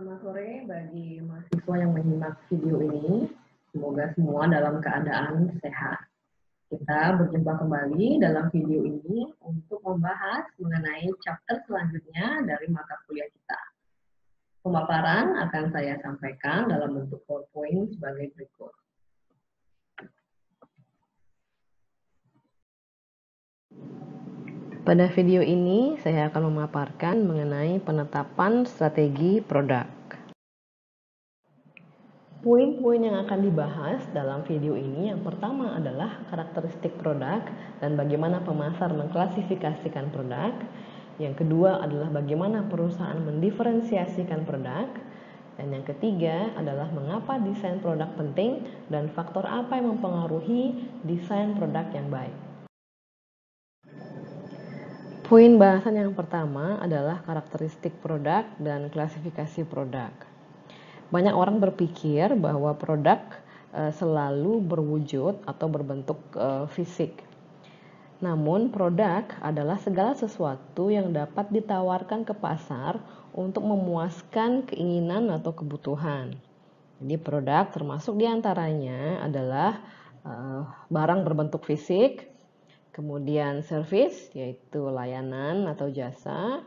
Selamat sore bagi mahasiswa yang menyimak video ini. Semoga semua dalam keadaan sehat. Kita berjumpa kembali dalam video ini untuk membahas mengenai chapter selanjutnya dari mata kuliah kita. Pemaparan akan saya sampaikan dalam bentuk PowerPoint sebagai berikut. Pada video ini, saya akan memaparkan mengenai penetapan strategi produk. Poin-poin yang akan dibahas dalam video ini yang pertama adalah karakteristik produk dan bagaimana pemasar mengklasifikasikan produk. Yang kedua adalah bagaimana perusahaan mendiferensiasikan produk. Dan yang ketiga adalah mengapa desain produk penting dan faktor apa yang mempengaruhi desain produk yang baik. Poin bahasan yang pertama adalah karakteristik produk dan klasifikasi produk. Banyak orang berpikir bahwa produk eh, selalu berwujud atau berbentuk eh, fisik. Namun, produk adalah segala sesuatu yang dapat ditawarkan ke pasar untuk memuaskan keinginan atau kebutuhan. Jadi, produk termasuk diantaranya adalah eh, barang berbentuk fisik, kemudian service yaitu layanan atau jasa,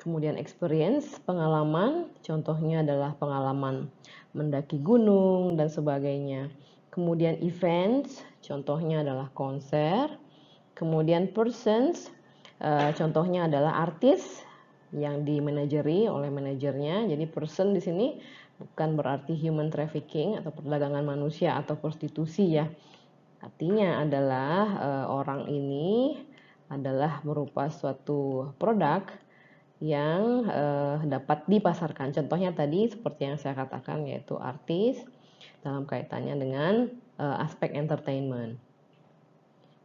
kemudian experience pengalaman, contohnya adalah pengalaman mendaki gunung dan sebagainya. Kemudian events, contohnya adalah konser. Kemudian persons, eh, contohnya adalah artis yang dimanajeri oleh manajernya. Jadi person di sini bukan berarti human trafficking atau perdagangan manusia atau prostitusi ya. Artinya adalah uh, orang ini adalah merupa suatu produk yang uh, dapat dipasarkan. Contohnya tadi seperti yang saya katakan yaitu artis dalam kaitannya dengan uh, aspek entertainment.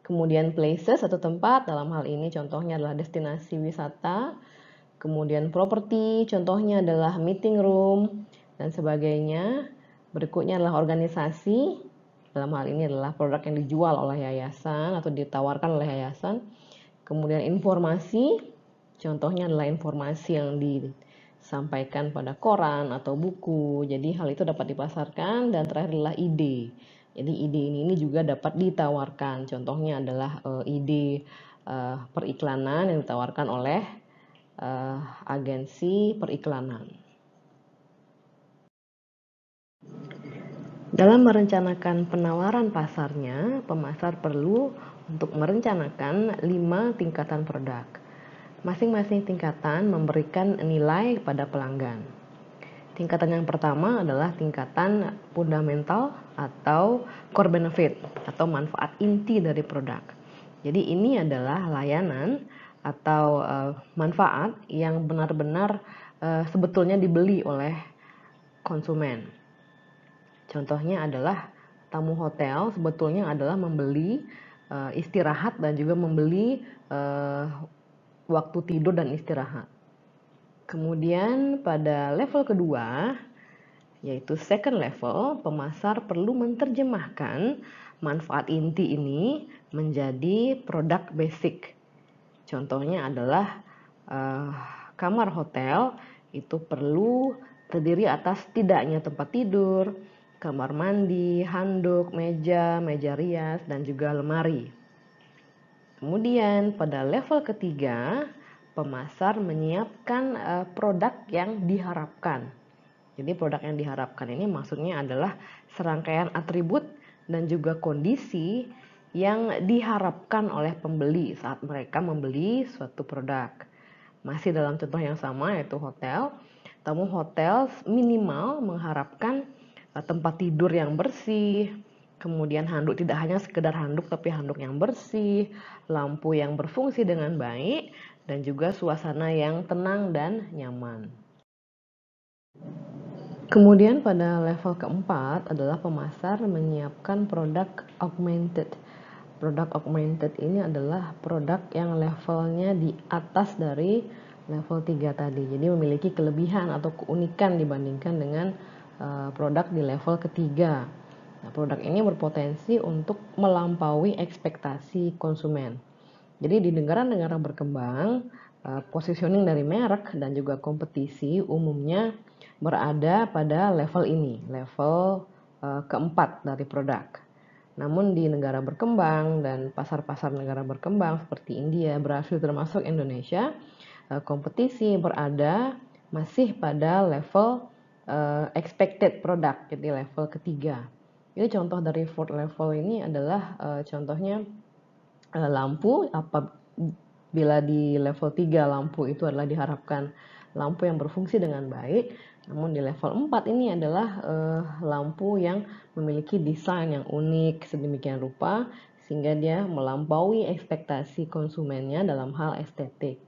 Kemudian places atau tempat dalam hal ini contohnya adalah destinasi wisata. Kemudian properti contohnya adalah meeting room dan sebagainya. Berikutnya adalah organisasi dalam hal ini adalah produk yang dijual oleh yayasan atau ditawarkan oleh yayasan. Kemudian informasi, contohnya adalah informasi yang disampaikan pada koran atau buku. Jadi hal itu dapat dipasarkan dan terakhir adalah ide. Jadi ide ini, ini juga dapat ditawarkan. Contohnya adalah uh, ide uh, periklanan yang ditawarkan oleh uh, agensi periklanan. Dalam merencanakan penawaran pasarnya, pemasar perlu untuk merencanakan lima tingkatan produk. Masing-masing tingkatan memberikan nilai pada pelanggan. Tingkatan yang pertama adalah tingkatan fundamental atau core benefit atau manfaat inti dari produk. Jadi ini adalah layanan atau eh, manfaat yang benar-benar eh, sebetulnya dibeli oleh konsumen. Contohnya adalah tamu hotel sebetulnya adalah membeli uh, istirahat dan juga membeli uh, waktu tidur dan istirahat. Kemudian pada level kedua, yaitu second level, pemasar perlu menerjemahkan manfaat inti ini menjadi produk basic. Contohnya adalah uh, kamar hotel itu perlu terdiri atas tidaknya tempat tidur, kamar mandi, handuk, meja, meja rias, dan juga lemari. Kemudian pada level ketiga, pemasar menyiapkan eh, produk yang diharapkan. Jadi produk yang diharapkan ini maksudnya adalah serangkaian atribut dan juga kondisi yang diharapkan oleh pembeli saat mereka membeli suatu produk. Masih dalam contoh yang sama yaitu hotel, tamu hotel minimal mengharapkan Eh, tempat tidur yang bersih, kemudian handuk tidak hanya sekedar handuk tapi handuk yang bersih, lampu yang berfungsi dengan baik, dan juga suasana yang tenang dan nyaman. Kemudian pada level keempat adalah pemasar menyiapkan produk augmented. Produk augmented ini adalah produk yang levelnya di atas dari level 3 tadi. Jadi memiliki kelebihan atau keunikan dibandingkan dengan Eh, produk di level ketiga. Nah, produk ini berpotensi untuk melampaui ekspektasi konsumen. Jadi di negara-negara berkembang, eh, positioning dari merek dan juga kompetisi umumnya berada pada level ini, level eh, keempat dari produk. Namun di negara berkembang dan pasar-pasar negara berkembang seperti India, Brasil termasuk Indonesia, kompetisi berada masih pada level uh, expected product jadi level ketiga. Ini contoh dari Ford level ini adalah uh, contohnya uh, lampu apabila di level 3 lampu itu adalah diharapkan lampu yang berfungsi dengan baik, namun di level 4 ini adalah uh, lampu yang memiliki desain yang unik sedemikian rupa sehingga dia melampaui ekspektasi konsumennya dalam hal estetik.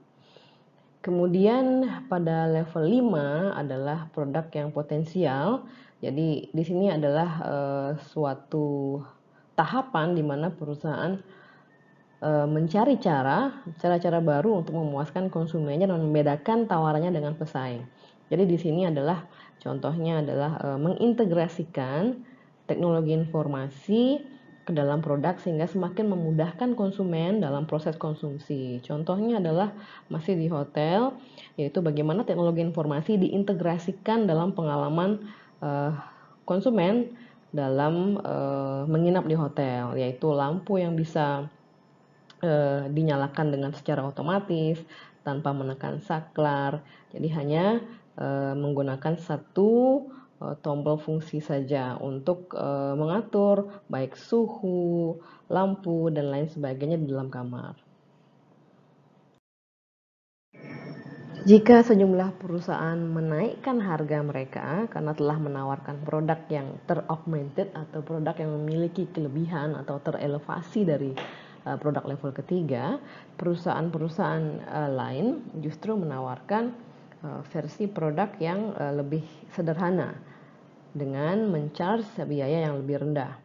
Kemudian pada level 5 adalah produk yang potensial. Jadi di sini adalah eh, suatu tahapan di mana perusahaan eh, mencari cara, cara-cara baru untuk memuaskan konsumennya dan membedakan tawarannya dengan pesaing. Jadi di sini adalah contohnya adalah eh, mengintegrasikan teknologi informasi ke dalam produk sehingga semakin memudahkan konsumen dalam proses konsumsi. Contohnya adalah masih di hotel, yaitu bagaimana teknologi informasi diintegrasikan dalam pengalaman uh, konsumen dalam uh, menginap di hotel, yaitu lampu yang bisa uh, dinyalakan dengan secara otomatis tanpa menekan saklar. Jadi hanya uh, menggunakan satu Eh, tombol fungsi saja untuk eh, mengatur baik suhu, lampu, dan lain sebagainya di dalam kamar. Jika sejumlah perusahaan menaikkan harga mereka karena telah menawarkan produk yang teraugmented atau produk yang memiliki kelebihan atau terelevasi dari eh, produk level ketiga, perusahaan-perusahaan lain justru menawarkan versi produk yang lebih sederhana dengan mencharge biaya yang lebih rendah.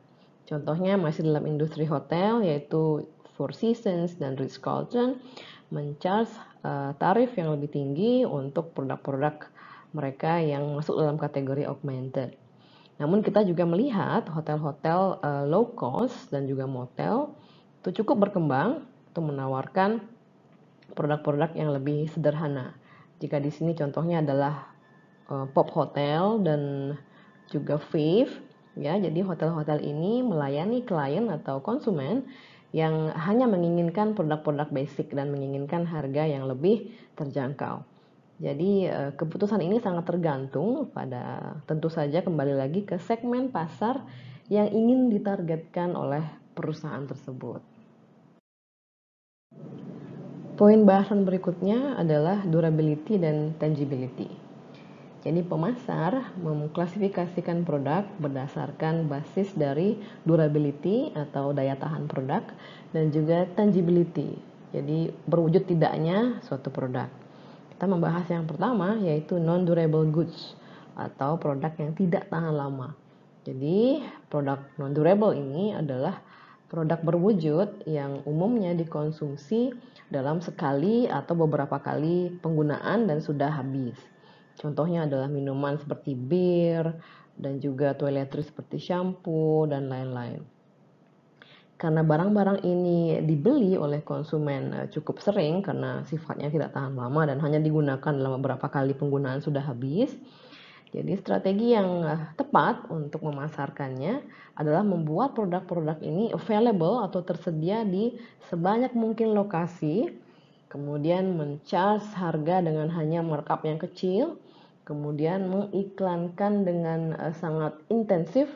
Contohnya masih dalam industri hotel yaitu Four Seasons dan Ritz-Carlton mencharge uh, tarif yang lebih tinggi untuk produk-produk mereka yang masuk dalam kategori augmented. Namun kita juga melihat hotel-hotel uh, low cost dan juga motel itu cukup berkembang untuk menawarkan produk-produk yang lebih sederhana. Jika di sini contohnya adalah uh, pop hotel dan juga Fave ya. Jadi hotel-hotel ini melayani klien atau konsumen yang hanya menginginkan produk-produk basic dan menginginkan harga yang lebih terjangkau. Jadi eh, keputusan ini sangat tergantung pada tentu saja kembali lagi ke segmen pasar yang ingin ditargetkan oleh perusahaan tersebut. Poin bahasan berikutnya adalah durability dan tangibility. Jadi pemasar mengklasifikasikan produk berdasarkan basis dari durability atau daya tahan produk dan juga tangibility. Jadi berwujud tidaknya suatu produk. Kita membahas yang pertama yaitu non-durable goods atau produk yang tidak tahan lama. Jadi produk non-durable ini adalah produk berwujud yang umumnya dikonsumsi dalam sekali atau beberapa kali penggunaan dan sudah habis. Contohnya adalah minuman seperti bir dan juga toiletries seperti shampoo dan lain-lain. Karena barang-barang ini dibeli oleh konsumen eh, cukup sering karena sifatnya tidak tahan lama dan hanya digunakan dalam beberapa kali penggunaan sudah habis. Jadi strategi yang eh, tepat untuk memasarkannya adalah membuat produk-produk ini available atau tersedia di sebanyak mungkin lokasi, kemudian mencas harga dengan hanya markup yang kecil, kemudian mengiklankan dengan eh, sangat intensif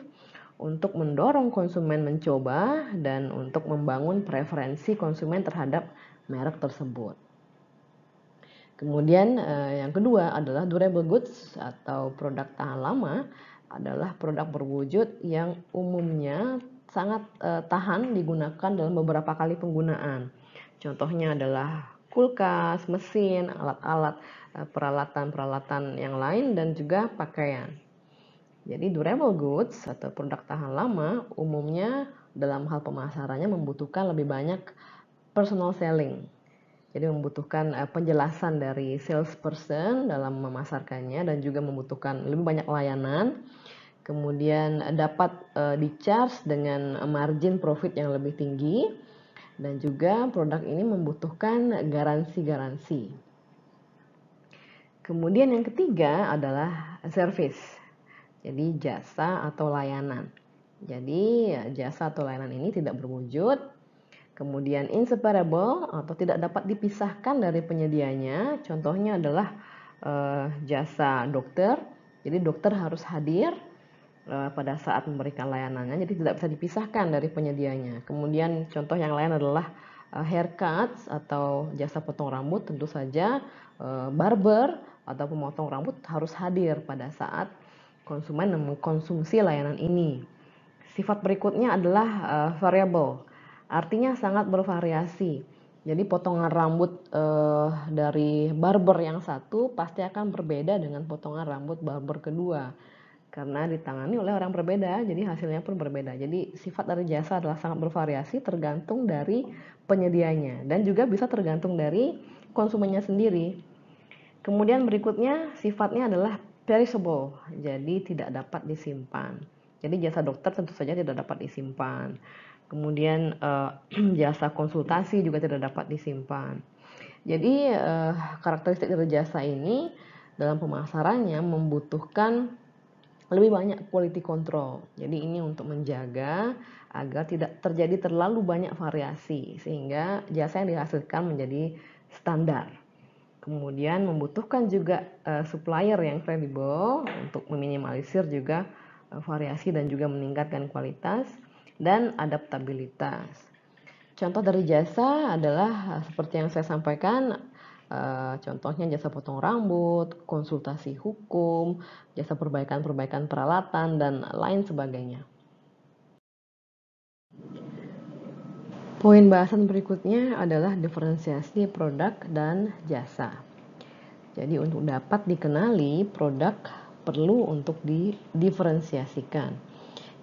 untuk mendorong konsumen mencoba dan untuk membangun preferensi konsumen terhadap merek tersebut. Kemudian eh, yang kedua adalah durable goods atau produk tahan lama adalah produk berwujud yang umumnya sangat eh, tahan digunakan dalam beberapa kali penggunaan. Contohnya adalah kulkas, mesin, alat-alat Eh, peralatan-peralatan yang lain dan juga pakaian. Jadi durable goods atau produk tahan lama umumnya dalam hal pemasarannya membutuhkan lebih banyak personal selling. Jadi membutuhkan eh, penjelasan dari salesperson dalam memasarkannya dan juga membutuhkan lebih banyak layanan. Kemudian dapat eh, di-charge dengan margin profit yang lebih tinggi dan juga produk ini membutuhkan garansi-garansi. Kemudian yang ketiga adalah service. Jadi jasa atau layanan. Jadi ya, jasa atau layanan ini tidak berwujud, kemudian inseparable atau tidak dapat dipisahkan dari penyedianya. Contohnya adalah eh, jasa dokter. Jadi dokter harus hadir eh, pada saat memberikan layanannya, jadi tidak bisa dipisahkan dari penyedianya. Kemudian contoh yang lain adalah eh, haircuts atau jasa potong rambut, tentu saja eh, barber atau pemotong rambut harus hadir pada saat konsumen mengkonsumsi layanan ini. Sifat berikutnya adalah uh, variable, artinya sangat bervariasi. Jadi potongan rambut uh, dari barber yang satu pasti akan berbeda dengan potongan rambut barber kedua karena ditangani oleh orang berbeda, jadi hasilnya pun berbeda. Jadi sifat dari jasa adalah sangat bervariasi tergantung dari penyedianya dan juga bisa tergantung dari konsumennya sendiri. Kemudian berikutnya sifatnya adalah perishable, jadi tidak dapat disimpan. Jadi jasa dokter tentu saja tidak dapat disimpan. Kemudian uh, jasa konsultasi juga tidak dapat disimpan. Jadi uh, karakteristik dari jasa ini dalam pemasarannya membutuhkan lebih banyak quality control. Jadi ini untuk menjaga agar tidak terjadi terlalu banyak variasi sehingga jasa yang dihasilkan menjadi standar. Kemudian membutuhkan juga uh, supplier yang kredibel untuk meminimalisir juga uh, variasi dan juga meningkatkan kualitas dan adaptabilitas. Contoh dari jasa adalah uh, seperti yang saya sampaikan Uh, contohnya jasa potong rambut, konsultasi hukum, jasa perbaikan-perbaikan peralatan, dan lain sebagainya. Poin bahasan berikutnya adalah diferensiasi produk dan jasa. Jadi untuk dapat dikenali produk perlu untuk didiferensiasikan.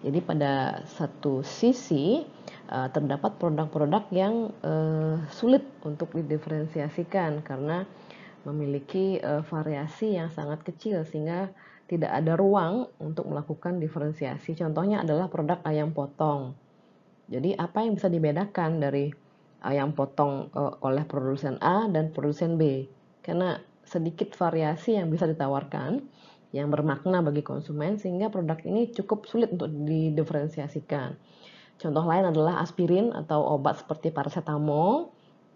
Jadi pada satu sisi eh, terdapat produk-produk yang eh, sulit untuk didiferensiasikan karena memiliki eh, variasi yang sangat kecil sehingga tidak ada ruang untuk melakukan diferensiasi. Contohnya adalah produk ayam potong jadi apa yang bisa dibedakan dari uh, yang potong eh, oleh produsen A dan produsen B? Karena sedikit variasi yang bisa ditawarkan yang bermakna bagi konsumen sehingga produk ini cukup sulit untuk didiferensiasikan. Contoh lain adalah aspirin atau obat seperti paracetamol.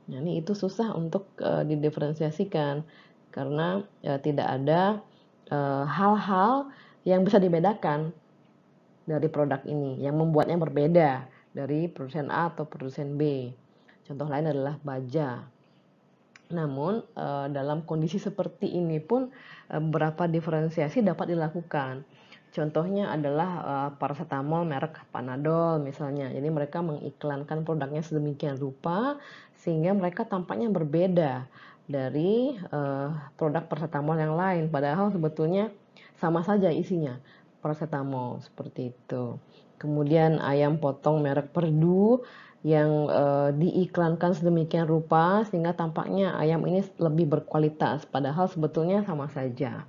Nah, ini itu susah untuk uh, didiferensiasikan karena ya, tidak ada hal-hal uh, yang bisa dibedakan dari produk ini yang membuatnya berbeda dari produsen A atau produsen B. Contoh lain adalah baja. Namun eh, dalam kondisi seperti ini pun eh, beberapa diferensiasi dapat dilakukan. Contohnya adalah eh, paracetamol merek Panadol misalnya. Jadi mereka mengiklankan produknya sedemikian rupa sehingga mereka tampaknya berbeda dari produk paracetamol yang lain. Padahal sebetulnya sama saja isinya paracetamol seperti itu kemudian ayam potong merek Perdu yang e, diiklankan sedemikian rupa sehingga tampaknya ayam ini lebih berkualitas padahal sebetulnya sama saja.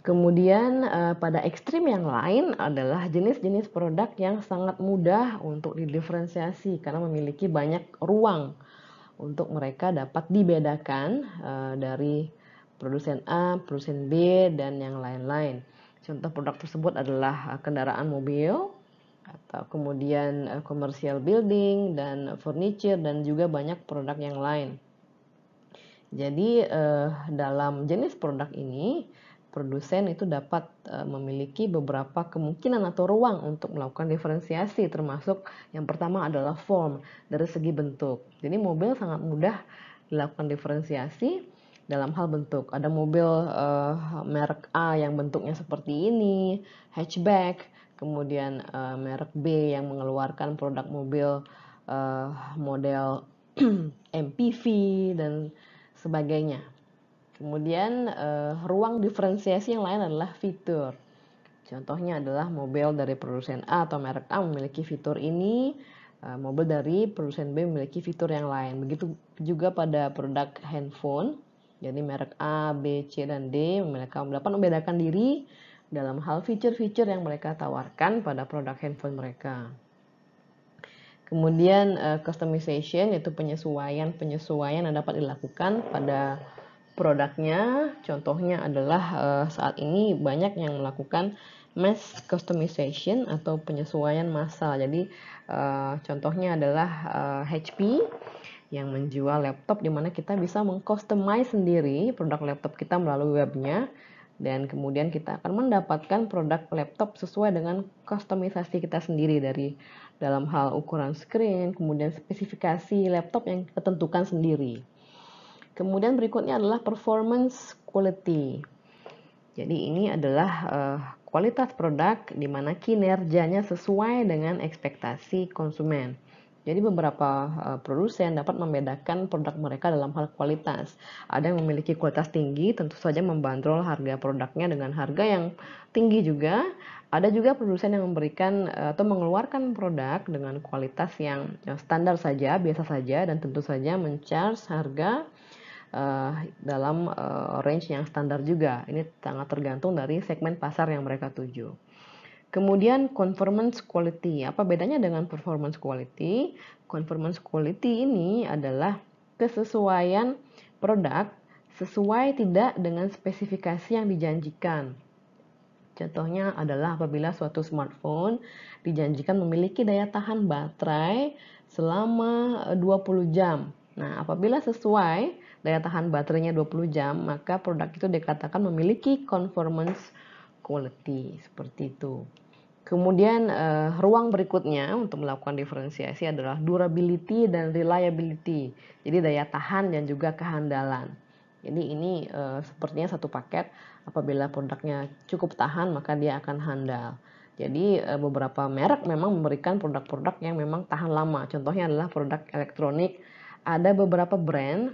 Kemudian e, pada ekstrim yang lain adalah jenis-jenis produk yang sangat mudah untuk didiferensiasi karena memiliki banyak ruang untuk mereka dapat dibedakan e, dari produsen A, produsen B, dan yang lain-lain. Contoh produk tersebut adalah eh, kendaraan mobil, atau kemudian eh, commercial building dan furniture dan juga banyak produk yang lain. Jadi eh, dalam jenis produk ini produsen itu dapat memiliki beberapa kemungkinan atau ruang untuk melakukan diferensiasi termasuk yang pertama adalah form dari segi bentuk. Jadi mobil sangat mudah dilakukan diferensiasi dalam hal bentuk. Ada mobil uh, merek A yang bentuknya seperti ini, hatchback, kemudian uh, merek B yang mengeluarkan produk mobil uh, model MPV dan sebagainya. Kemudian uh, ruang diferensiasi yang lain adalah fitur. Contohnya adalah mobil dari produsen A atau merek A memiliki fitur ini, mobil dari produsen B memiliki fitur yang lain. Begitu juga pada produk handphone jadi merek A, B, C, dan D mereka dapat membedakan diri dalam hal fitur-fitur yang mereka tawarkan pada produk handphone mereka. Kemudian eh, customization yaitu penyesuaian-penyesuaian yang dapat dilakukan pada produknya. Contohnya adalah eh, saat ini banyak yang melakukan mass customization atau penyesuaian massal. Jadi eh, contohnya adalah HP yang menjual laptop di mana kita bisa mengcustomize sendiri produk laptop kita melalui webnya dan kemudian kita akan mendapatkan produk laptop sesuai dengan customisasi kita sendiri dari dalam hal ukuran screen, kemudian spesifikasi laptop yang ketentukan sendiri. Kemudian berikutnya adalah performance quality. Jadi ini adalah uh, kualitas produk di mana kinerjanya sesuai dengan ekspektasi konsumen. Jadi beberapa eh, produsen dapat membedakan produk mereka dalam hal kualitas. Ada yang memiliki kualitas tinggi, tentu saja membandrol harga produknya dengan harga yang tinggi juga. Ada juga produsen yang memberikan eh, atau mengeluarkan produk dengan kualitas yang eh, standar saja, biasa saja, dan tentu saja mencharge harga dalam range yang standar juga. Ini sangat tergantung dari segmen pasar yang mereka tuju. Kemudian conformance quality. Apa bedanya dengan performance quality? Conformance quality ini adalah kesesuaian produk sesuai tidak dengan spesifikasi yang dijanjikan. Contohnya adalah apabila suatu smartphone dijanjikan memiliki daya tahan baterai selama 20 eh, jam. Nah, apabila sesuai daya tahan baterainya 20 jam, maka produk itu dikatakan memiliki conformance quality seperti itu. Kemudian uh, ruang berikutnya untuk melakukan diferensiasi adalah durability dan reliability. Jadi daya tahan dan juga kehandalan. Jadi ini uh, sepertinya satu paket. Apabila produknya cukup tahan maka dia akan handal. Jadi uh, beberapa merek memang memberikan produk-produk yang memang tahan lama. Contohnya adalah produk elektronik. Ada beberapa brand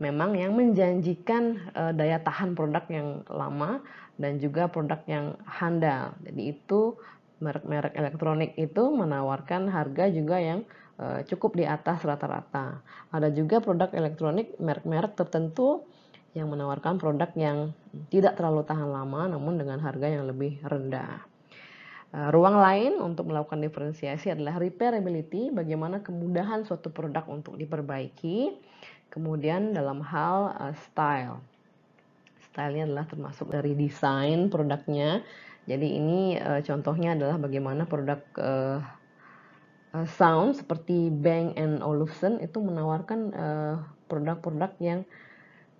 memang yang menjanjikan uh, daya tahan produk yang lama dan juga produk yang handal. Jadi itu merek-merek elektronik itu menawarkan harga juga yang eh, cukup di atas rata-rata. Ada juga produk elektronik merek-merek tertentu yang menawarkan produk yang tidak terlalu tahan lama namun dengan harga yang lebih rendah. Eh, ruang lain untuk melakukan diferensiasi adalah repairability, bagaimana kemudahan suatu produk untuk diperbaiki. Kemudian dalam hal uh, style. Stylenya adalah termasuk dari desain produknya, jadi ini uh, contohnya adalah bagaimana produk uh, sound seperti Bang and Olufsen itu menawarkan produk-produk yang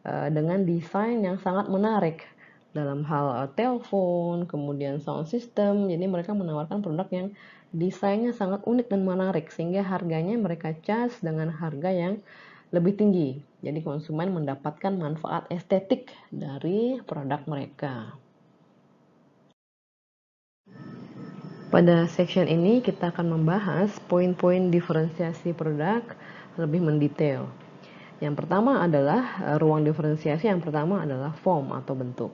uh, dengan desain yang sangat menarik dalam hal uh, telepon, kemudian sound system. Jadi mereka menawarkan produk yang desainnya sangat unik dan menarik sehingga harganya mereka charge dengan harga yang lebih tinggi. Jadi konsumen mendapatkan manfaat estetik dari produk mereka. Pada section ini kita akan membahas poin-poin diferensiasi produk lebih mendetail. Yang pertama adalah eh, ruang diferensiasi yang pertama adalah form atau bentuk.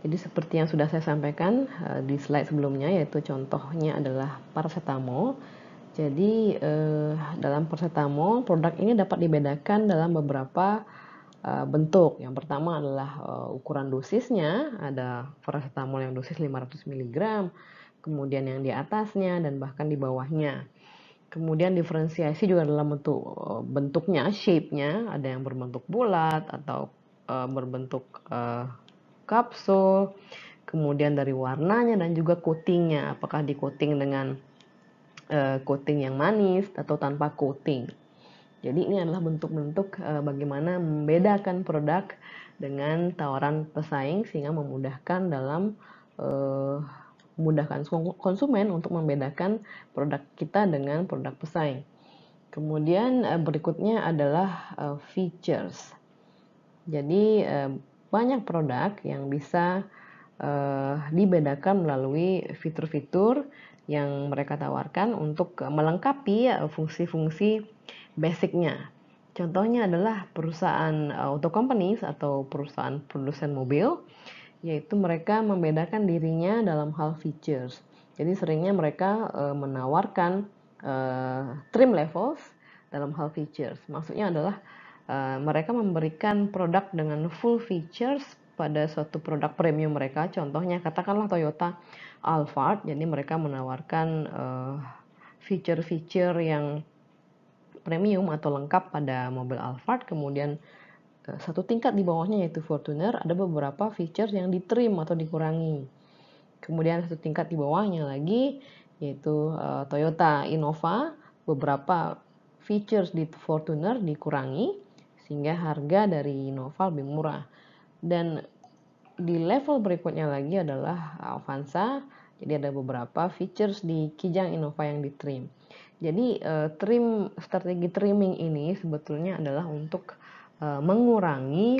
Jadi seperti yang sudah saya sampaikan eh, di slide sebelumnya yaitu contohnya adalah paracetamol. Jadi eh, dalam paracetamol produk ini dapat dibedakan dalam beberapa bentuk. Yang pertama adalah ukuran dosisnya, ada paracetamol yang dosis 500 mg, kemudian yang di atasnya dan bahkan di bawahnya. Kemudian diferensiasi juga dalam bentuk eh, bentuknya, shape-nya, ada yang berbentuk bulat atau uh, berbentuk uh, kapsul. Kemudian dari warnanya dan juga coatingnya, apakah di coating dengan uh, coating yang manis atau tanpa coating. Jadi ini adalah bentuk-bentuk uh, bagaimana membedakan produk dengan tawaran pesaing sehingga memudahkan dalam uh, memudahkan konsumen untuk membedakan produk kita dengan produk pesaing. Kemudian eh, berikutnya adalah eh, features. Jadi eh, banyak produk yang bisa dibedakan melalui fitur-fitur yang mereka tawarkan untuk melengkapi fungsi-fungsi basicnya. Contohnya adalah perusahaan auto companies atau perusahaan produsen mobil yaitu mereka membedakan dirinya dalam hal features. Jadi seringnya mereka e, menawarkan e, trim levels dalam hal features. Maksudnya adalah e, mereka memberikan produk dengan full features pada suatu produk premium mereka. Contohnya katakanlah Toyota Alphard. Jadi mereka menawarkan feature-feature yang premium atau lengkap pada mobil Alphard. Kemudian Eh, satu tingkat di bawahnya yaitu Fortuner ada beberapa features yang diterim atau dikurangi. Kemudian satu tingkat di bawahnya lagi yaitu eh, Toyota Innova beberapa features di Fortuner dikurangi sehingga harga dari Innova lebih murah. Dan di level berikutnya lagi adalah Avanza. Jadi ada beberapa features di Kijang Innova yang ditrim. Jadi eh, trim strategi trimming ini sebetulnya adalah untuk Eh, mengurangi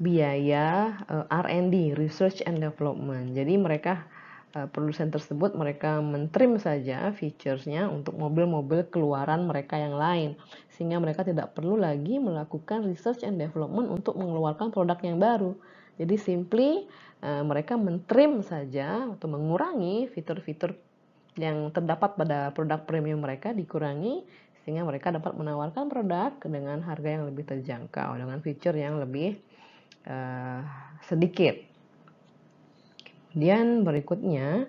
biaya eh, R&D (research and development). Jadi mereka eh, produsen tersebut mereka mentrim saja featuresnya untuk mobil-mobil keluaran mereka yang lain sehingga mereka tidak perlu lagi melakukan research and development untuk mengeluarkan produk yang baru jadi simply mereka mentrim saja atau mengurangi fitur-fitur yang terdapat pada produk premium mereka dikurangi sehingga mereka dapat menawarkan produk dengan harga yang lebih terjangkau dengan fitur yang lebih uh, sedikit. Kemudian berikutnya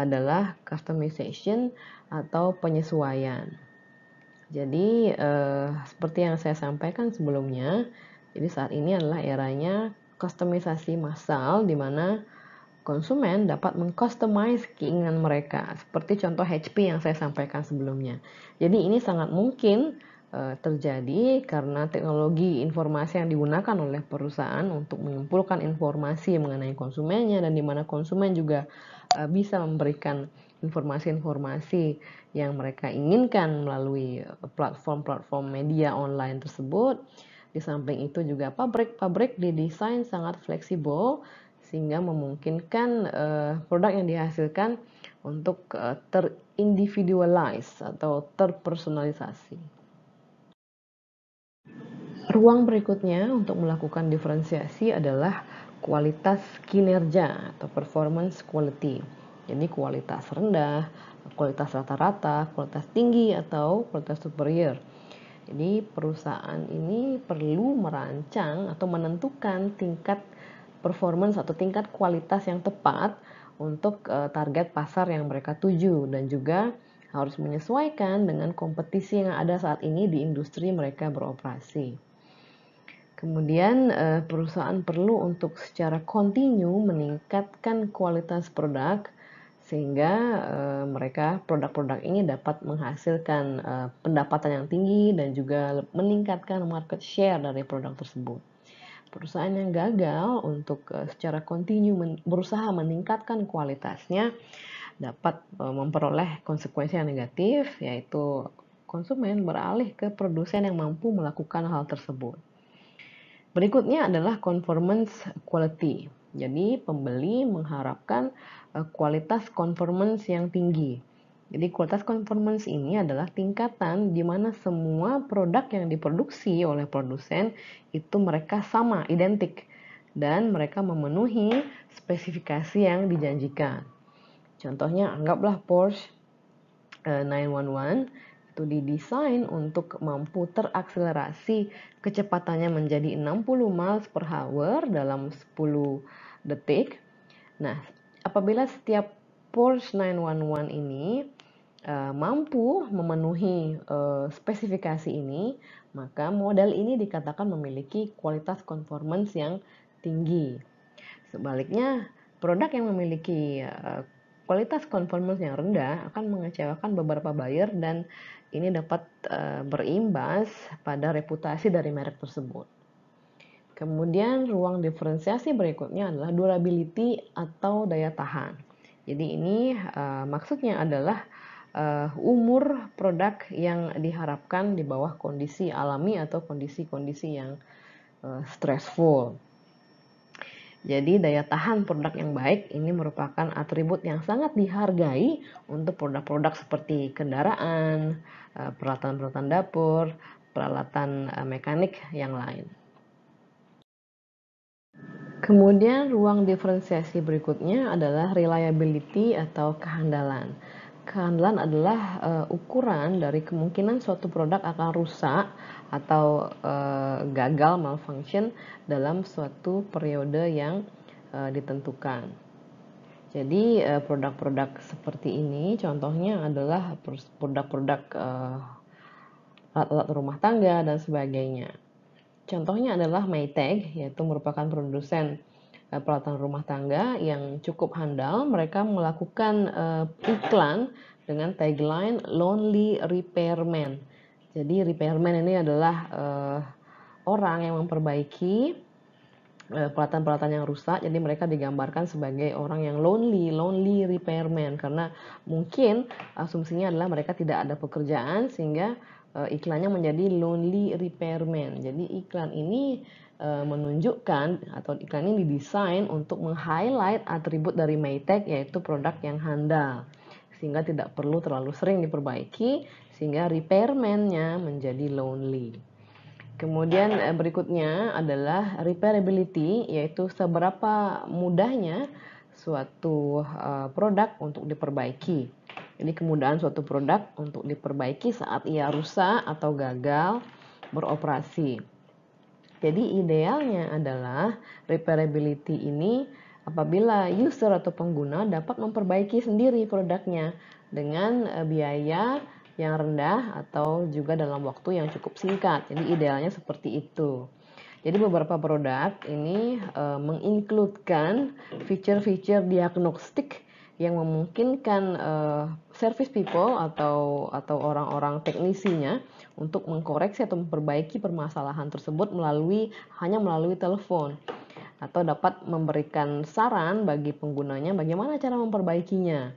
adalah customization atau penyesuaian. Jadi uh, seperti yang saya sampaikan sebelumnya, jadi saat ini adalah eranya customisasi massal di mana konsumen dapat mengcustomize keinginan mereka, seperti contoh HP yang saya sampaikan sebelumnya. Jadi ini sangat mungkin eh, terjadi karena teknologi informasi yang digunakan oleh perusahaan untuk mengumpulkan informasi mengenai konsumennya dan di mana konsumen juga eh, bisa memberikan informasi-informasi yang mereka inginkan melalui eh, platform-platform media online tersebut. Di samping itu juga pabrik-pabrik didesain sangat fleksibel sehingga memungkinkan uh, produk yang dihasilkan untuk uh, terindividualize atau terpersonalisasi. Ruang berikutnya untuk melakukan diferensiasi adalah kualitas kinerja atau performance quality. Jadi kualitas rendah, kualitas rata-rata, kualitas tinggi atau kualitas superior. Jadi perusahaan ini perlu merancang atau menentukan tingkat performance atau tingkat kualitas yang tepat untuk eh, target pasar yang mereka tuju dan juga harus menyesuaikan dengan kompetisi yang ada saat ini di industri mereka beroperasi. Kemudian eh, perusahaan perlu untuk secara kontinu meningkatkan kualitas produk sehingga eh, mereka produk-produk ini dapat menghasilkan pendapatan yang tinggi dan juga meningkatkan market share dari produk tersebut. Perusahaan yang gagal untuk eh, secara kontinu berusaha meningkatkan kualitasnya dapat eh, memperoleh konsekuensi yang negatif, yaitu konsumen beralih ke produsen yang mampu melakukan hal tersebut. Berikutnya adalah conformance quality. Jadi pembeli mengharapkan eh, kualitas conformance yang tinggi jadi kualitas conformance ini adalah tingkatan di mana semua produk yang diproduksi oleh produsen itu mereka sama, identik dan mereka memenuhi spesifikasi yang dijanjikan. Contohnya anggaplah Porsche 911 eh, itu didesain untuk mampu terakselerasi kecepatannya menjadi 60 miles per hour dalam 10 detik. Nah, apabila setiap Porsche 911 ini Eh, mampu memenuhi eh, spesifikasi ini, maka model ini dikatakan memiliki kualitas conformance yang tinggi. Sebaliknya, produk yang memiliki eh, kualitas conformance yang rendah akan mengecewakan beberapa buyer dan ini dapat berimbas pada reputasi dari merek tersebut. Kemudian ruang diferensiasi berikutnya adalah durability atau daya tahan. Jadi ini uh, maksudnya adalah uh, umur produk yang diharapkan di bawah kondisi alami atau kondisi-kondisi yang uh, stressful. Jadi daya tahan produk yang baik ini merupakan atribut yang sangat dihargai untuk produk-produk seperti kendaraan, eh, peralatan-peralatan dapur, peralatan mekanik yang lain. Kemudian ruang diferensiasi berikutnya adalah reliability atau kehandalan kehandalan adalah uh, ukuran dari kemungkinan suatu produk akan rusak atau uh, gagal malfunction dalam suatu periode yang uh, ditentukan. Jadi produk-produk seperti ini contohnya adalah produk-produk alat-alat rumah tangga dan sebagainya. Contohnya adalah Maytag yaitu merupakan produsen Eh, peralatan rumah tangga yang cukup handal. Mereka melakukan eh, iklan dengan tagline Lonely Repairman. Jadi repairman ini adalah eh, orang yang memperbaiki peralatan-peralatan yang rusak jadi mereka digambarkan sebagai orang yang lonely lonely repairman karena mungkin asumsinya adalah mereka tidak ada pekerjaan sehingga iklannya menjadi lonely repairman jadi iklan ini E, menunjukkan atau iklan ini didesain untuk meng-highlight atribut dari Maytag yaitu produk yang handal sehingga tidak perlu terlalu sering diperbaiki sehingga repairman menjadi lonely. Kemudian e, berikutnya adalah repairability yaitu seberapa mudahnya suatu e, produk untuk diperbaiki. Ini kemudahan suatu produk untuk diperbaiki saat ia rusak atau gagal beroperasi. Jadi idealnya adalah repairability ini apabila user atau pengguna dapat memperbaiki sendiri produknya dengan e, biaya yang rendah atau juga dalam waktu yang cukup singkat. Jadi idealnya seperti itu. Jadi beberapa produk ini e, menginkludkan feature feature diagnostik yang memungkinkan e, service people atau atau orang-orang teknisinya untuk mengkoreksi atau memperbaiki permasalahan tersebut melalui hanya melalui telepon atau dapat memberikan saran bagi penggunanya bagaimana cara memperbaikinya.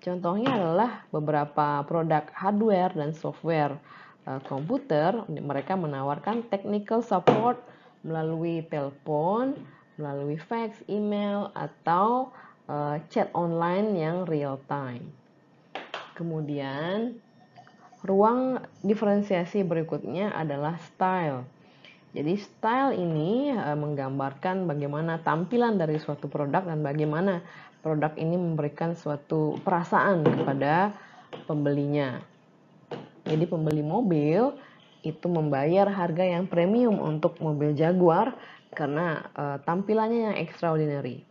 Contohnya adalah beberapa produk hardware dan software eh, komputer, mereka menawarkan technical support melalui telepon, melalui fax, email, atau eh, chat online yang real time. Kemudian Ruang diferensiasi berikutnya adalah style. Jadi style ini e, menggambarkan bagaimana tampilan dari suatu produk dan bagaimana produk ini memberikan suatu perasaan kepada pembelinya. Jadi pembeli mobil itu membayar harga yang premium untuk mobil Jaguar karena e, tampilannya yang extraordinary.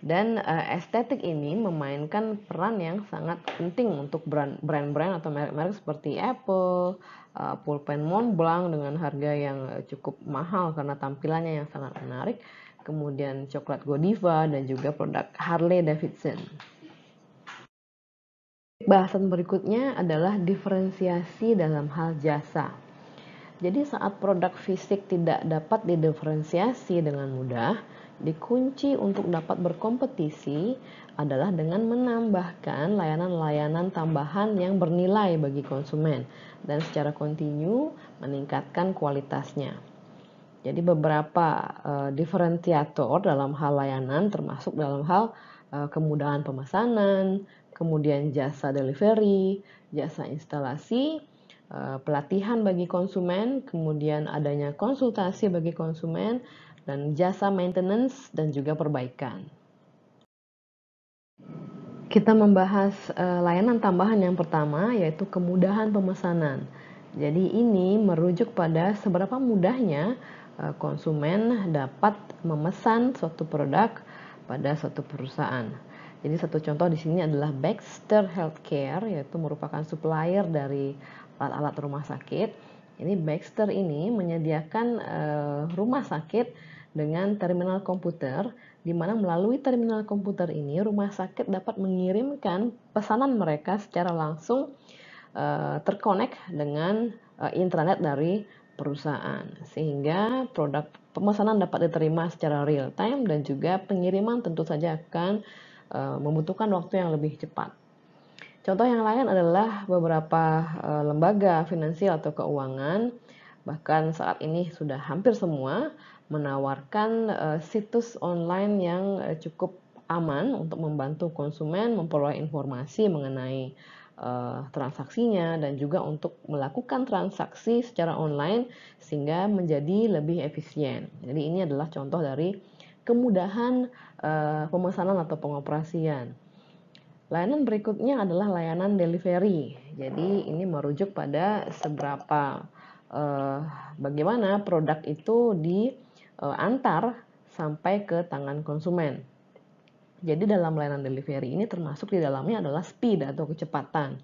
Dan uh, estetik ini memainkan peran yang sangat penting untuk brand-brand atau merek-merek seperti Apple, uh, pulpen Montblanc dengan harga yang eh, cukup mahal karena tampilannya yang sangat menarik, kemudian coklat Godiva dan juga produk Harley Davidson. Bahasan berikutnya adalah diferensiasi dalam hal jasa. Jadi saat produk fisik tidak dapat didiferensiasi dengan mudah, dikunci untuk dapat berkompetisi adalah dengan menambahkan layanan-layanan tambahan yang bernilai bagi konsumen dan secara kontinu meningkatkan kualitasnya. Jadi beberapa uh, diferensiator dalam hal layanan termasuk dalam hal uh, kemudahan pemesanan, kemudian jasa delivery, jasa instalasi, eh, pelatihan bagi konsumen, kemudian adanya konsultasi bagi konsumen, dan jasa maintenance dan juga perbaikan. Kita membahas eh, layanan tambahan yang pertama yaitu kemudahan pemesanan. Jadi ini merujuk pada seberapa mudahnya eh, konsumen dapat memesan suatu produk pada suatu perusahaan. Jadi satu contoh di sini adalah Baxter Healthcare yaitu merupakan supplier dari alat-alat rumah sakit ini Baxter ini menyediakan uh, rumah sakit dengan terminal komputer di mana melalui terminal komputer ini rumah sakit dapat mengirimkan pesanan mereka secara langsung uh, terkonek dengan uh, intranet dari perusahaan sehingga produk pemesanan dapat diterima secara real time dan juga pengiriman tentu saja akan uh, membutuhkan waktu yang lebih cepat. Contoh yang lain adalah beberapa eh, lembaga finansial atau keuangan, bahkan saat ini sudah hampir semua menawarkan eh, situs online yang eh, cukup aman untuk membantu konsumen memperoleh informasi mengenai transaksinya dan juga untuk melakukan transaksi secara online sehingga menjadi lebih efisien. Jadi ini adalah contoh dari kemudahan pemesanan atau pengoperasian. Layanan berikutnya adalah layanan delivery. Jadi ini merujuk pada seberapa eh, bagaimana produk itu diantar eh, sampai ke tangan konsumen. Jadi dalam layanan delivery ini termasuk di dalamnya adalah speed atau kecepatan,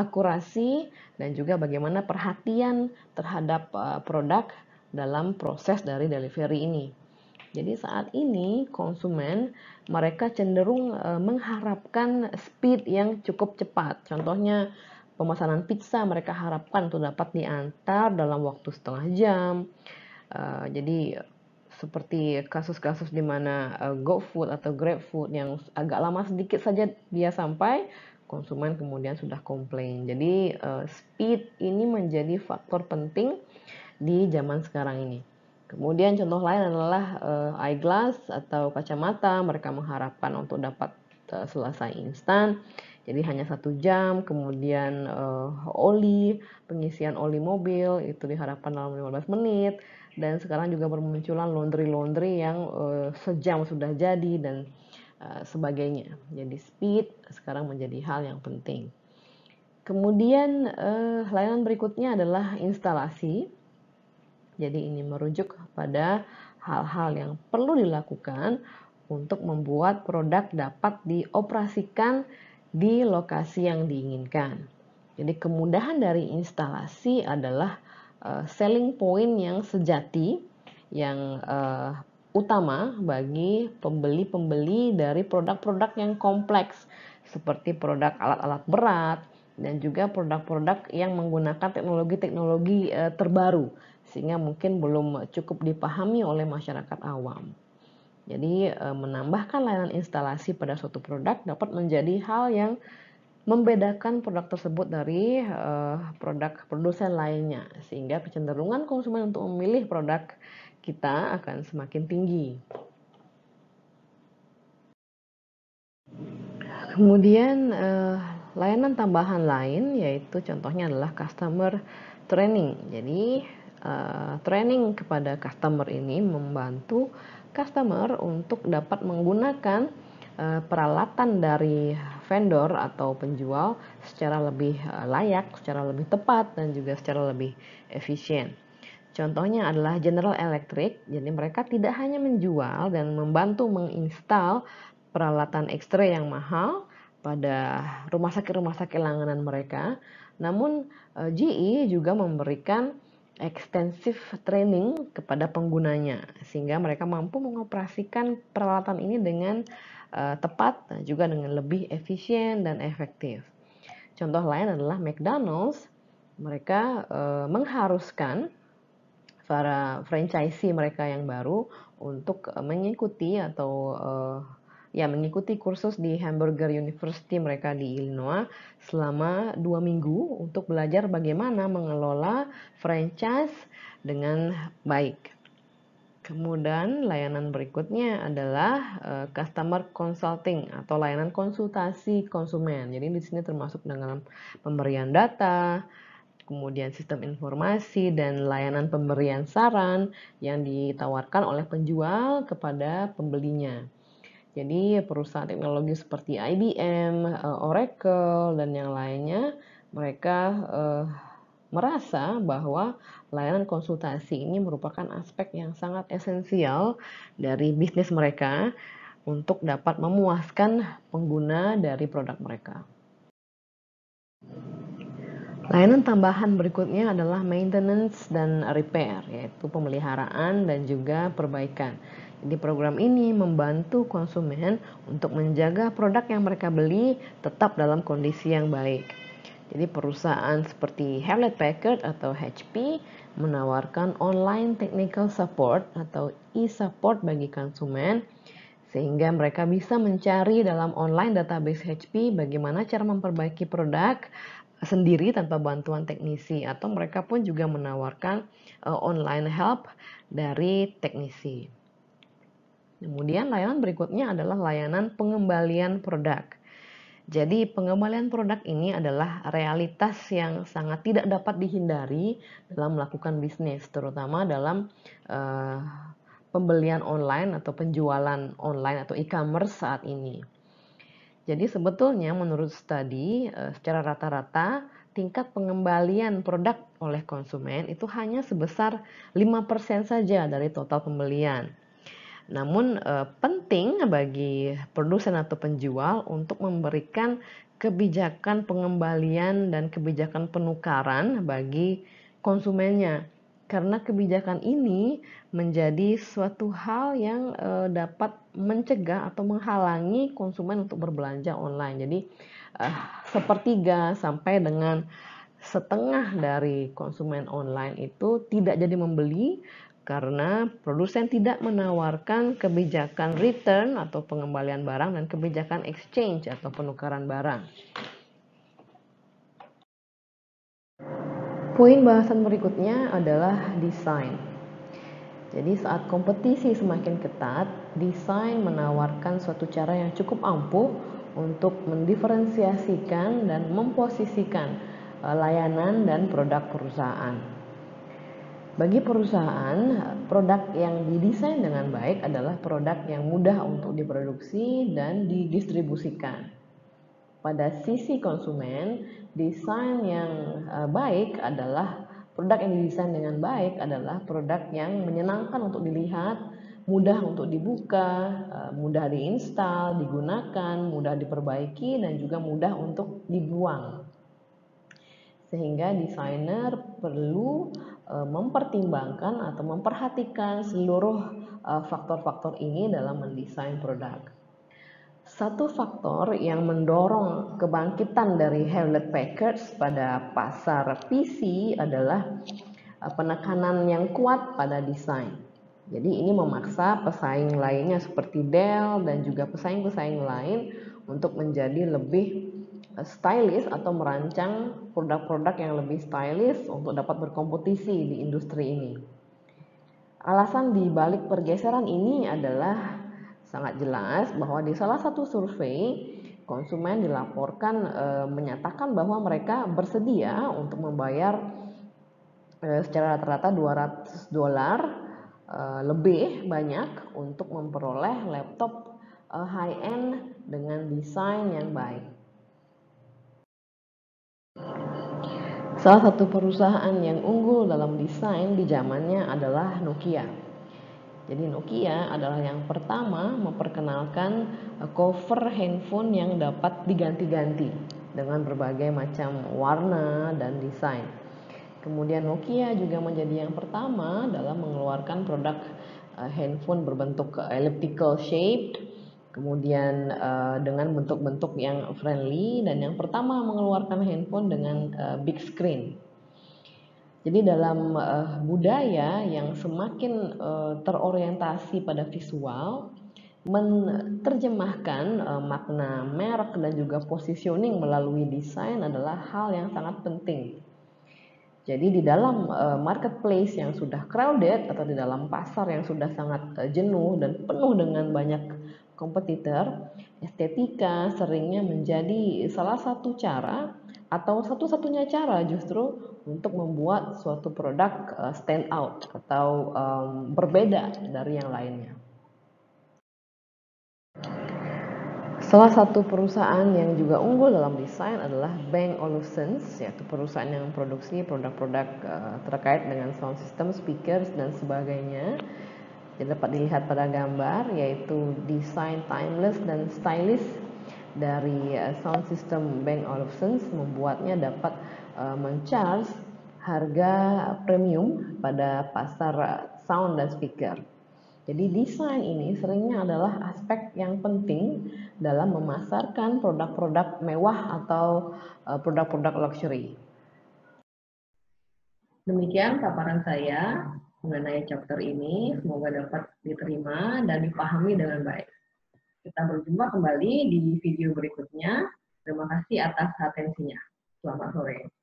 akurasi dan juga bagaimana perhatian terhadap eh, produk dalam proses dari delivery ini. Jadi saat ini konsumen mereka cenderung eh, mengharapkan speed yang cukup cepat. Contohnya pemesanan pizza mereka harapkan untuk dapat diantar dalam waktu setengah jam. Eh, jadi seperti kasus-kasus di mana eh, GoFood atau GrabFood yang agak lama sedikit saja dia sampai, konsumen kemudian sudah komplain. Jadi speed ini menjadi faktor penting di zaman sekarang ini. Kemudian contoh lain adalah uh, eyeglass atau kacamata. Mereka mengharapkan untuk dapat uh, selesai instan. Jadi hanya satu jam. Kemudian uh, oli, pengisian oli mobil itu diharapkan dalam 15 menit. Dan sekarang juga bermunculan laundry-laundry yang uh, sejam sudah jadi dan uh, sebagainya. Jadi speed sekarang menjadi hal yang penting. Kemudian uh, layanan berikutnya adalah instalasi jadi ini merujuk pada hal-hal yang perlu dilakukan untuk membuat produk dapat dioperasikan di lokasi yang diinginkan. Jadi kemudahan dari instalasi adalah eh, selling point yang sejati yang eh, utama bagi pembeli-pembeli dari produk-produk yang kompleks seperti produk alat-alat berat dan juga produk-produk yang menggunakan teknologi-teknologi eh, terbaru sehingga mungkin belum cukup dipahami oleh masyarakat awam. Jadi e, menambahkan layanan instalasi pada suatu produk dapat menjadi hal yang membedakan produk tersebut dari e, produk produsen lainnya sehingga kecenderungan konsumen untuk memilih produk kita akan semakin tinggi. Kemudian e, layanan tambahan lain yaitu contohnya adalah customer training. Jadi uh, training kepada customer ini membantu customer untuk dapat menggunakan uh, peralatan dari vendor atau penjual secara lebih uh, layak, secara lebih tepat dan juga secara lebih efisien. Contohnya adalah General Electric. Jadi mereka tidak hanya menjual dan membantu menginstal peralatan ekstra yang mahal pada rumah sakit-rumah sakit langganan mereka, namun GE juga memberikan extensive training kepada penggunanya sehingga mereka mampu mengoperasikan peralatan ini dengan uh, tepat dan juga dengan lebih efisien dan efektif. Contoh lain adalah McDonald's mereka uh, mengharuskan para franchisee mereka yang baru untuk eh, mengikuti atau uh, ya mengikuti kursus di Hamburger University mereka di Illinois selama dua minggu untuk belajar bagaimana mengelola franchise dengan baik. Kemudian layanan berikutnya adalah uh, customer consulting atau layanan konsultasi konsumen. Jadi di sini termasuk dengan pemberian data, kemudian sistem informasi dan layanan pemberian saran yang ditawarkan oleh penjual kepada pembelinya. Jadi perusahaan teknologi seperti IBM, eh, Oracle, dan yang lainnya, mereka eh, merasa bahwa layanan konsultasi ini merupakan aspek yang sangat esensial dari bisnis mereka untuk dapat memuaskan pengguna dari produk mereka. Layanan tambahan berikutnya adalah maintenance dan repair, yaitu pemeliharaan dan juga perbaikan. Jadi program ini membantu konsumen untuk menjaga produk yang mereka beli tetap dalam kondisi yang baik. Jadi perusahaan seperti Hewlett Packard atau HP menawarkan online technical support atau e-support bagi konsumen sehingga mereka bisa mencari dalam online database HP bagaimana cara memperbaiki produk sendiri tanpa bantuan teknisi atau mereka pun juga menawarkan uh, online help dari teknisi. Kemudian layanan berikutnya adalah layanan pengembalian produk. Jadi pengembalian produk ini adalah realitas yang sangat tidak dapat dihindari dalam melakukan bisnis, terutama dalam uh, pembelian online atau penjualan online atau e-commerce saat ini. Jadi sebetulnya menurut studi uh, eh, secara rata-rata tingkat pengembalian produk oleh konsumen itu hanya sebesar 5% saja dari total pembelian. Namun eh, penting bagi produsen atau penjual untuk memberikan kebijakan pengembalian dan kebijakan penukaran bagi konsumennya. Karena kebijakan ini menjadi suatu hal yang e, dapat mencegah atau menghalangi konsumen untuk berbelanja online. Jadi e, sepertiga sampai dengan setengah dari konsumen online itu tidak jadi membeli karena produsen tidak menawarkan kebijakan return atau pengembalian barang dan kebijakan exchange atau penukaran barang. Poin bahasan berikutnya adalah desain. Jadi saat kompetisi semakin ketat, desain menawarkan suatu cara yang cukup ampuh untuk mendiferensiasikan dan memposisikan eh, layanan dan produk perusahaan. Bagi perusahaan, produk yang didesain dengan baik adalah produk yang mudah untuk diproduksi dan didistribusikan. Pada sisi konsumen, desain yang eh, baik adalah produk yang didesain dengan baik adalah produk yang menyenangkan untuk dilihat, mudah untuk dibuka, eh, mudah diinstal, digunakan, mudah diperbaiki dan juga mudah untuk dibuang. Sehingga desainer perlu Eh, mempertimbangkan atau memperhatikan seluruh eh, faktor-faktor ini dalam mendesain produk. Satu faktor yang mendorong kebangkitan dari Hewlett Packard pada pasar PC adalah eh, penekanan yang kuat pada desain. Jadi ini memaksa pesaing lainnya seperti Dell dan juga pesaing-pesaing lain untuk menjadi lebih stylish atau merancang produk-produk yang lebih stylish untuk dapat berkompetisi di industri ini. Alasan di balik pergeseran ini adalah sangat jelas bahwa di salah satu survei konsumen dilaporkan e, menyatakan bahwa mereka bersedia untuk membayar e, secara rata-rata 200 dolar e, lebih banyak untuk memperoleh laptop e, high end dengan desain yang baik. Salah satu perusahaan yang unggul dalam desain di zamannya adalah Nokia. Jadi Nokia adalah yang pertama memperkenalkan e, cover handphone yang dapat diganti-ganti dengan berbagai macam warna dan desain. Kemudian Nokia juga menjadi yang pertama dalam mengeluarkan produk e, handphone berbentuk e, elliptical shaped kemudian uh, dengan bentuk-bentuk yang friendly dan yang pertama mengeluarkan handphone dengan uh, big screen. Jadi dalam uh, budaya yang semakin uh, terorientasi pada visual, menerjemahkan uh, makna merek dan juga positioning melalui desain adalah hal yang sangat penting. Jadi di dalam uh, marketplace yang sudah crowded atau di dalam pasar yang sudah sangat uh, jenuh dan penuh dengan banyak kompetitor, estetika seringnya menjadi salah satu cara atau satu-satunya cara justru untuk membuat suatu produk eh, stand out atau um, berbeda dari yang lainnya. Salah satu perusahaan yang juga unggul dalam desain adalah Bang Olufsen, yaitu perusahaan yang memproduksi produk-produk eh, terkait dengan sound system, speakers, dan sebagainya. Jadi dapat dilihat pada gambar yaitu desain timeless dan stylish dari eh, sound system Bang Olufsen membuatnya dapat eh, mencharge harga premium pada pasar eh, sound dan speaker. Jadi desain ini seringnya adalah aspek yang penting dalam memasarkan produk-produk mewah atau produk-produk luxury. Demikian paparan saya mengenai chapter ini. Semoga dapat diterima dan dipahami dengan baik. Kita berjumpa kembali di video berikutnya. Terima kasih atas atensinya. Selamat sore.